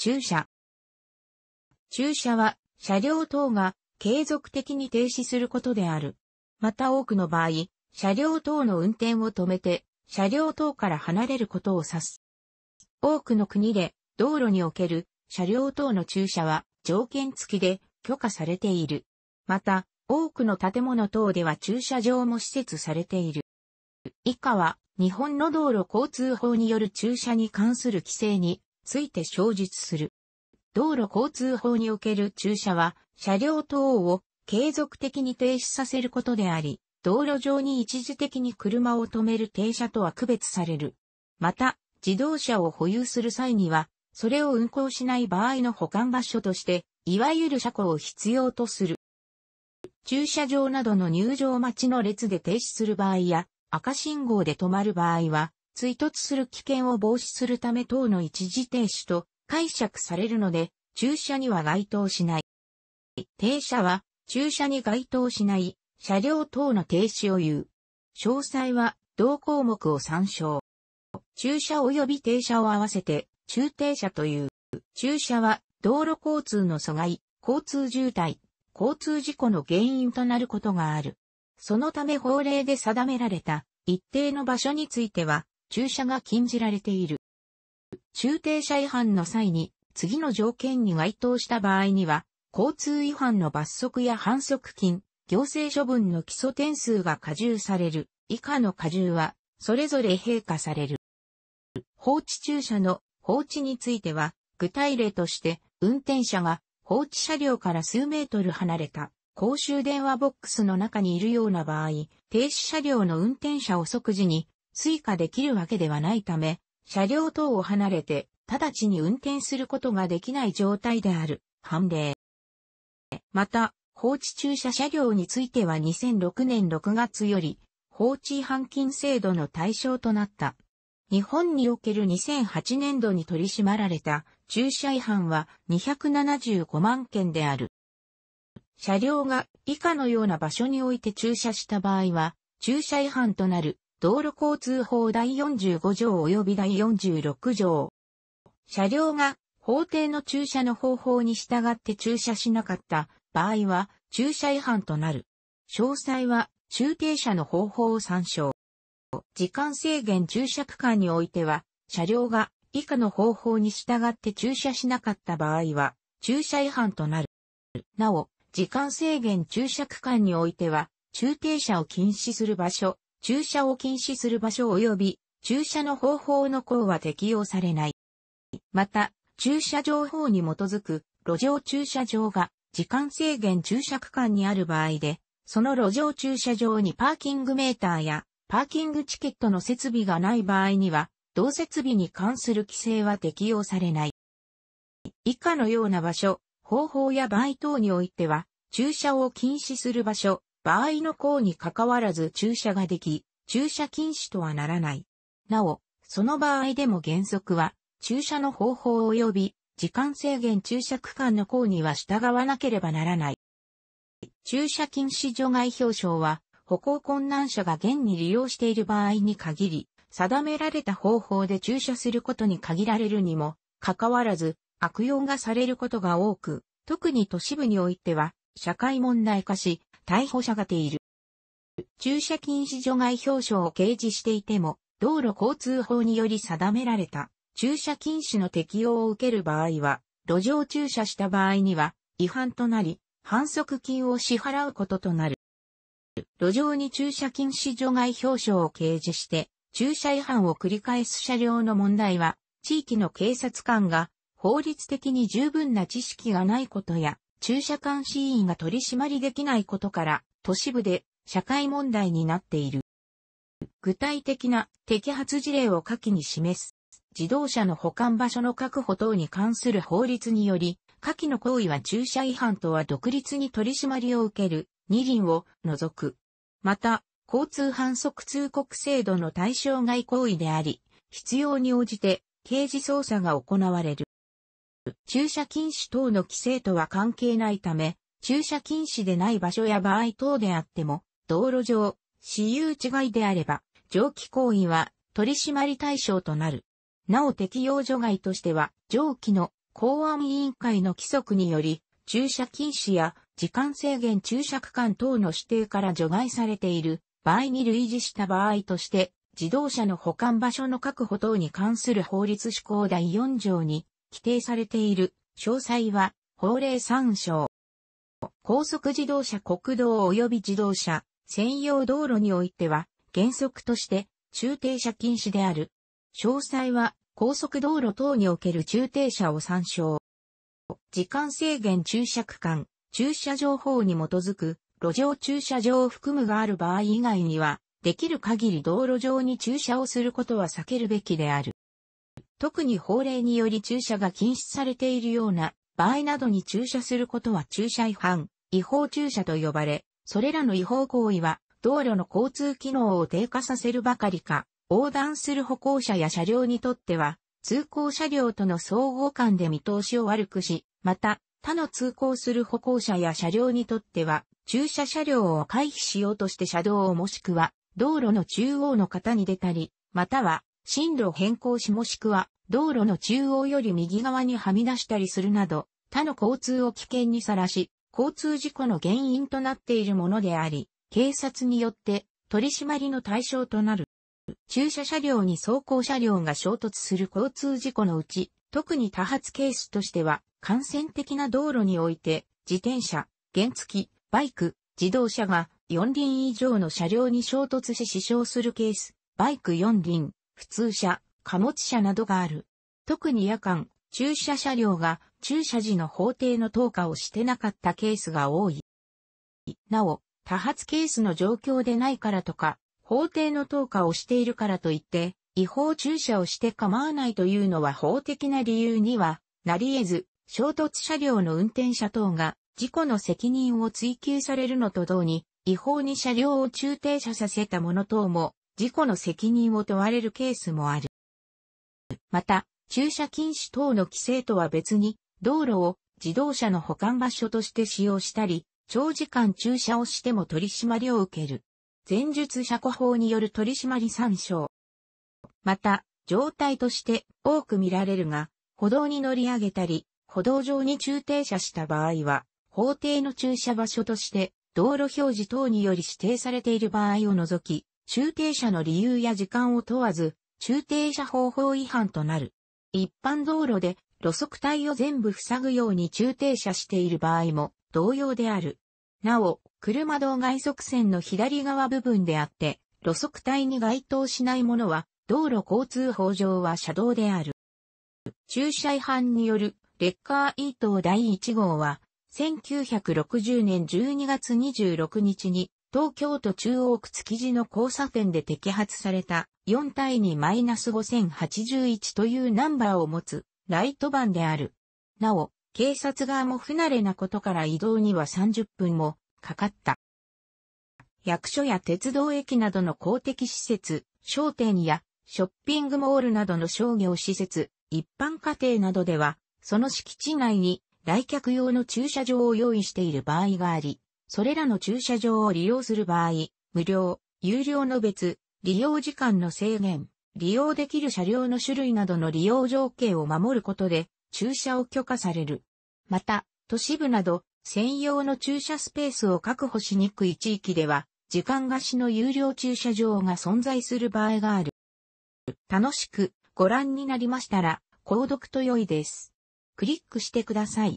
駐車。駐車は、車両等が継続的に停止することである。また多くの場合、車両等の運転を止めて、車両等から離れることを指す。多くの国で、道路における車両等の駐車は条件付きで許可されている。また、多くの建物等では駐車場も施設されている。以下は、日本の道路交通法による駐車に関する規制について詳述する。道路交通法における駐車は、車両等を継続的に停止させることであり、道路上に一時的に車を止める停車とは区別される。また、自動車を保有する際には、それを運行しない場合の保管場所として、いわゆる車庫を必要とする。駐車場などの入場待ちの列で停止する場合や、赤信号で止まる場合は、追突する危険を防止するため等の一時停止と解釈されるので、駐車には該当しない。停車は、駐車に該当しない車両等の停止を言う。詳細は、同項目を参照。駐車及び停車を合わせて、駐停車という。駐車は、道路交通の阻害、交通渋滞、交通事故の原因となることがある。そのため法令で定められた一定の場所については駐車が禁じられている。駐停車違反の際に、次の条件に該当した場合には、交通違反の罰則や反則金、行政処分の基礎点数が加重される。以下の加重は、それぞれ閉下される。放置駐車の放置については、具体例として、運転者が放置車両から数メートル離れた公衆電話ボックスの中にいるような場合、停止車両の運転者を即時に追加できるわけではないため、車両等を離れて、直ちに運転することができない状態である、判例。また、放置駐車車両については2006年6月より、放置違反金制度の対象となった。日本における2008年度に取り締まられた駐車違反は275万件である。車両が以下のような場所において駐車した場合は、駐車違反となる道路交通法第45条及び第46条。車両が法定の駐車の方法に従って駐車しなかった場合は駐車違反となる。詳細は駐停車の方法を参照。時間制限駐車区間においては、車両が以下の方法に従って駐車しなかった場合は、駐車違反となる。なお、時間制限駐車区間においては、駐停車を禁止する場所、駐車を禁止する場所及び駐車の方法の項は適用されない。また、駐車場法に基づく路上駐車場が時間制限駐車区間にある場合で、その路上駐車場にパーキングメーターやパーキングチケットの設備がない場合には、同設備に関する規制は適用されない。以下のような場所、方法や場合等においては、駐車を禁止する場所、場合の項に関わらず注射ができ、注射禁止とはならない。なお、その場合でも原則は、注射の方法及び、時間制限注射区間の項には従わなければならない。注射禁止除外表彰は、歩行困難者が現に利用している場合に限り、定められた方法で注射することに限られるにも、かかわらず、悪用がされることが多く、特に都市部においては、社会問題化し、逮捕者がている。駐車禁止除外表彰を掲示していても、道路交通法により定められた駐車禁止の適用を受ける場合は、路上駐車した場合には違反となり、反則金を支払うこととなる。路上に駐車禁止除外表彰を掲示して、駐車違反を繰り返す車両の問題は、地域の警察官が法律的に十分な知識がないことや、駐車監視員が取り締まりできないことから、都市部で社会問題になっている。具体的な摘発事例を下記に示す。自動車の保管場所の確保等に関する法律により、下記の行為は駐車違反とは独立に取り締まりを受ける二輪を除く。また、交通反則通告制度の対象外行為であり、必要に応じて刑事捜査が行われる。駐車禁止等の規制とは関係ないため、駐車禁止でない場所や場合等であっても、道路上、私有地外であれば、上記行為は取締り対象となる。なお適用除外としては、上記の公安委員会の規則により、駐車禁止や時間制限駐車区間等の指定から除外されている場合に類似した場合として、自動車の保管場所の確保等に関する法律施行第4条に規定されている。詳細は、法令参照。高速自動車国道及び自動車専用道路においては、原則として駐停車禁止である。詳細は、高速道路等における駐停車を参照。時間制限駐車区間、駐車場法に基づく、路上駐車場を含むがある場合以外には、できる限り道路上に駐車をすることは避けるべきである。特に法令により駐車が禁止されているような場合などに駐車することは駐車違反、違法駐車と呼ばれ、それらの違法行為は道路の交通機能を低下させるばかりか、横断する歩行者や車両にとっては、通行車両との相互間で見通しを悪くし、また、他の通行する歩行者や車両にとっては、駐車車両を回避しようとして車道をもしくは、道路の中央の方に出たり、または進路変更しもしくは、道路の中央より右側にはみ出したりするなど、他の交通を危険にさらし、交通事故の原因となっているものであり、警察によって取り締まりの対象となる。駐車車両に走行車両が衝突する交通事故のうち、特に多発ケースとしては、感染的な道路において、自転車、原付、バイク、自動車が4輪以上の車両に衝突し死傷するケース、バイク4輪、普通車、貨物車などがある。特に夜間、駐車車両が駐車時の法定の投下をしてなかったケースが多い。なお、多発ケースの状況でないからとか、法定の投下をしているからといって、違法駐車をして構わないというのは法的な理由にはなり得ず、衝突車両の運転者等が事故の責任を追及されるのと同に、違法に車両を駐停車させたもの等も事故の責任を問われるケースもある。また、駐車禁止等の規制とは別に、道路を自動車の保管場所として使用したり、長時間駐車をしても取り締まりを受ける。前述車庫法による取り締まり参照。また、状態として多く見られるが、歩道に乗り上げたり、歩道上に駐停車した場合は、法定の駐車場所として、道路表示等により指定されている場合を除き、中停車の理由や時間を問わず、中停車方法違反となる。一般道路で路側帯を全部塞ぐように中停車している場合も同様である。なお、車道外側線の左側部分であって、路側帯に該当しないものは、道路交通法上は車道である。駐車違反によるレッカーイート第1号は、1960年12月26日に東京都中央区築地の交差点で摘発された4対2 5081というナンバーを持つライトバンである。なお、警察側も不慣れなことから移動には30分もかかった。役所や鉄道駅などの公的施設、商店やショッピングモールなどの商業施設、一般家庭などでは、その敷地内に来客用の駐車場を用意している場合があり、それらの駐車場を利用する場合、無料、有料の別、利用時間の制限、利用できる車両の種類などの利用条件を守ることで、駐車を許可される。また、都市部など、専用の駐車スペースを確保しにくい地域では、時間貸しの有料駐車場が存在する場合がある。楽しくご覧になりましたら、購読と良いです。クリックしてください。